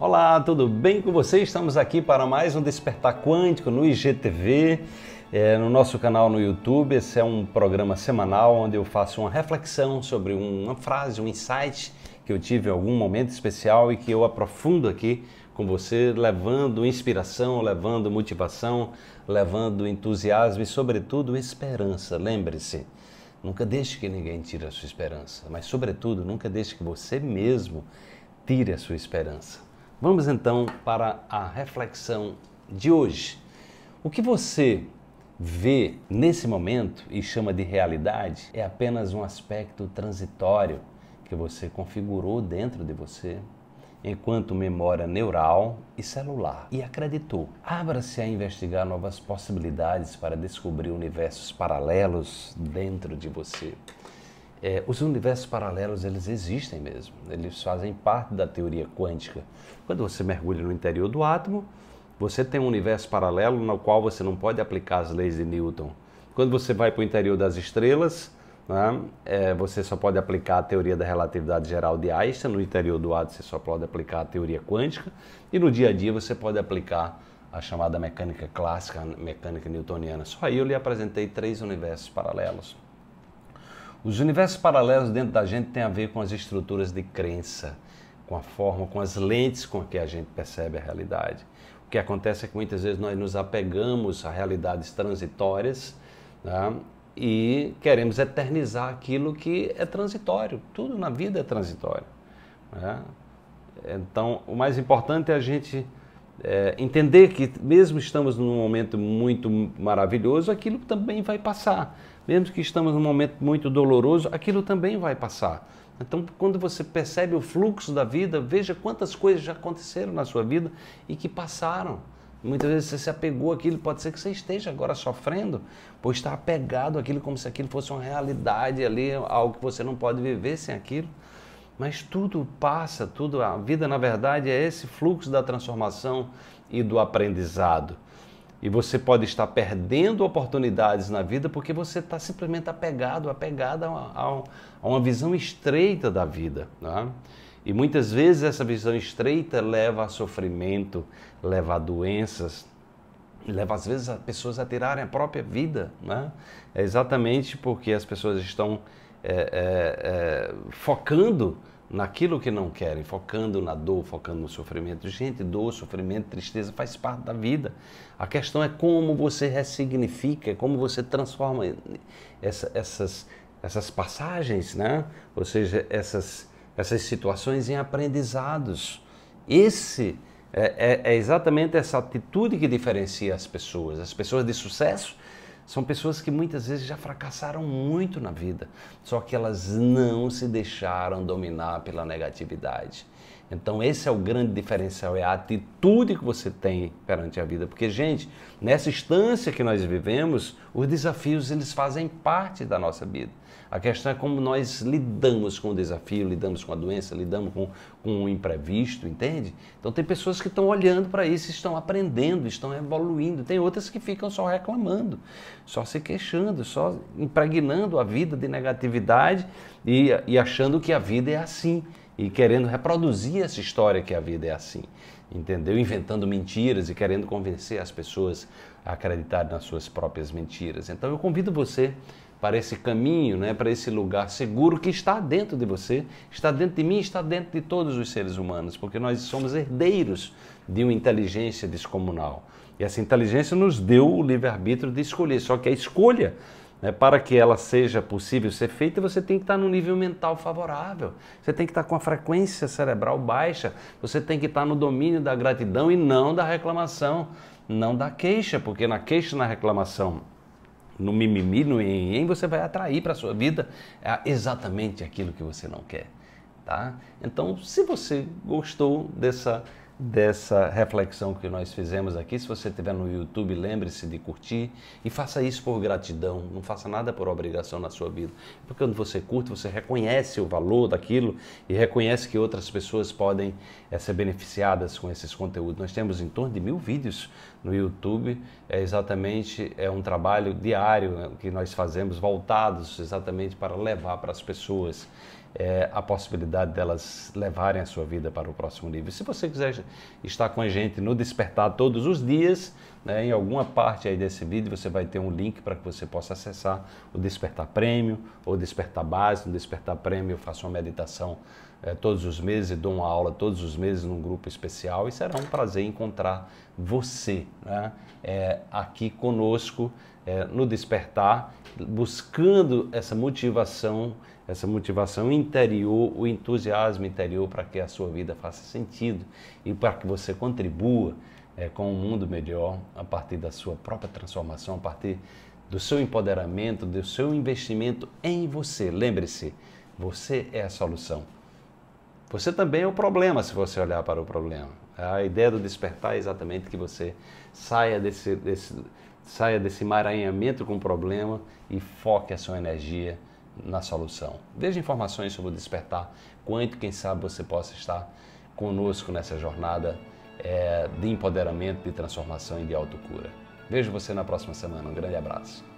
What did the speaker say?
Olá, tudo bem com você? Estamos aqui para mais um Despertar Quântico no IGTV, é, no nosso canal no YouTube. Esse é um programa semanal onde eu faço uma reflexão sobre uma frase, um insight que eu tive em algum momento especial e que eu aprofundo aqui com você, levando inspiração, levando motivação, levando entusiasmo e, sobretudo, esperança. Lembre-se, nunca deixe que ninguém tire a sua esperança, mas, sobretudo, nunca deixe que você mesmo tire a sua esperança. Vamos então para a reflexão de hoje. O que você vê nesse momento e chama de realidade é apenas um aspecto transitório que você configurou dentro de você enquanto memória neural e celular e acreditou. Abra-se a investigar novas possibilidades para descobrir universos paralelos dentro de você é, os universos paralelos eles existem mesmo, eles fazem parte da teoria quântica. Quando você mergulha no interior do átomo, você tem um universo paralelo no qual você não pode aplicar as leis de Newton. Quando você vai para o interior das estrelas, né, é, você só pode aplicar a teoria da relatividade geral de Einstein, no interior do átomo você só pode aplicar a teoria quântica, e no dia a dia você pode aplicar a chamada mecânica clássica, a mecânica newtoniana. Só aí eu lhe apresentei três universos paralelos. Os universos paralelos dentro da gente têm a ver com as estruturas de crença, com a forma, com as lentes com que a gente percebe a realidade. O que acontece é que muitas vezes nós nos apegamos a realidades transitórias né? e queremos eternizar aquilo que é transitório. Tudo na vida é transitório. Né? Então, o mais importante é a gente é, entender que mesmo estamos num momento muito maravilhoso, aquilo também vai passar. Mesmo que estamos num momento muito doloroso, aquilo também vai passar. Então, quando você percebe o fluxo da vida, veja quantas coisas já aconteceram na sua vida e que passaram. Muitas vezes você se apegou àquilo, pode ser que você esteja agora sofrendo, por estar apegado àquilo como se aquilo fosse uma realidade ali, algo que você não pode viver sem aquilo. Mas tudo passa, tudo a vida na verdade é esse fluxo da transformação e do aprendizado. E você pode estar perdendo oportunidades na vida porque você está simplesmente apegado, apegada a, a, uma visão estreita da vida. Né? E muitas vezes essa visão estreita leva a sofrimento, leva a doenças, leva às vezes as pessoas a tirarem a própria vida. Né? É exatamente porque as pessoas estão é, é, é, focando naquilo que não querem, focando na dor, focando no sofrimento. Gente, dor, sofrimento, tristeza faz parte da vida. A questão é como você ressignifica, como você transforma essa, essas, essas passagens, né? ou seja, essas, essas situações em aprendizados. Esse é, é, é exatamente essa atitude que diferencia as pessoas. As pessoas de sucesso são pessoas que muitas vezes já fracassaram muito na vida, só que elas não se deixaram dominar pela negatividade. Então, esse é o grande diferencial, é a atitude que você tem perante a vida. Porque, gente, nessa instância que nós vivemos, os desafios eles fazem parte da nossa vida. A questão é como nós lidamos com o desafio, lidamos com a doença, lidamos com, com o imprevisto, entende? Então, tem pessoas que estão olhando para isso, estão aprendendo, estão evoluindo. Tem outras que ficam só reclamando, só se queixando, só impregnando a vida de negatividade e, e achando que a vida é assim e querendo reproduzir essa história que a vida é assim, entendeu? Inventando mentiras e querendo convencer as pessoas a acreditarem nas suas próprias mentiras. Então eu convido você para esse caminho, né, para esse lugar seguro que está dentro de você, está dentro de mim, está dentro de todos os seres humanos, porque nós somos herdeiros de uma inteligência descomunal. E essa inteligência nos deu o livre-arbítrio de escolher, só que a escolha né? Para que ela seja possível ser feita, você tem que estar num nível mental favorável, você tem que estar com a frequência cerebral baixa, você tem que estar no domínio da gratidão e não da reclamação, não da queixa, porque na queixa na reclamação no mimimi, no em você vai atrair para a sua vida exatamente aquilo que você não quer. Tá? Então, se você gostou dessa dessa reflexão que nós fizemos aqui. Se você estiver no YouTube, lembre-se de curtir e faça isso por gratidão, não faça nada por obrigação na sua vida. Porque quando você curte, você reconhece o valor daquilo e reconhece que outras pessoas podem é, ser beneficiadas com esses conteúdos. Nós temos em torno de mil vídeos no YouTube, é exatamente é um trabalho diário eh, que nós fazemos voltados exatamente para levar para as pessoas é, a possibilidade delas levarem a sua vida para o próximo nível. Se você quiser estar com a gente no Despertar todos os dias, né, em alguma parte aí desse vídeo você vai ter um link para que você possa acessar o Despertar Prêmio ou Despertar Base. No Despertar Prêmio eu faço uma meditação é, todos os meses, dou uma aula todos os meses num grupo especial e será um prazer encontrar você né, é, aqui conosco é, no despertar, buscando essa motivação, essa motivação interior, o entusiasmo interior para que a sua vida faça sentido e para que você contribua é, com um mundo melhor a partir da sua própria transformação, a partir do seu empoderamento, do seu investimento em você. Lembre-se, você é a solução. Você também é o problema se você olhar para o problema. A ideia do despertar é exatamente que você saia desse, desse saia desse emaranhamento com o problema e foque a sua energia na solução. Veja informações sobre o despertar quanto, quem sabe você possa estar conosco nessa jornada é, de empoderamento, de transformação e de autocura. Vejo você na próxima semana. Um grande abraço.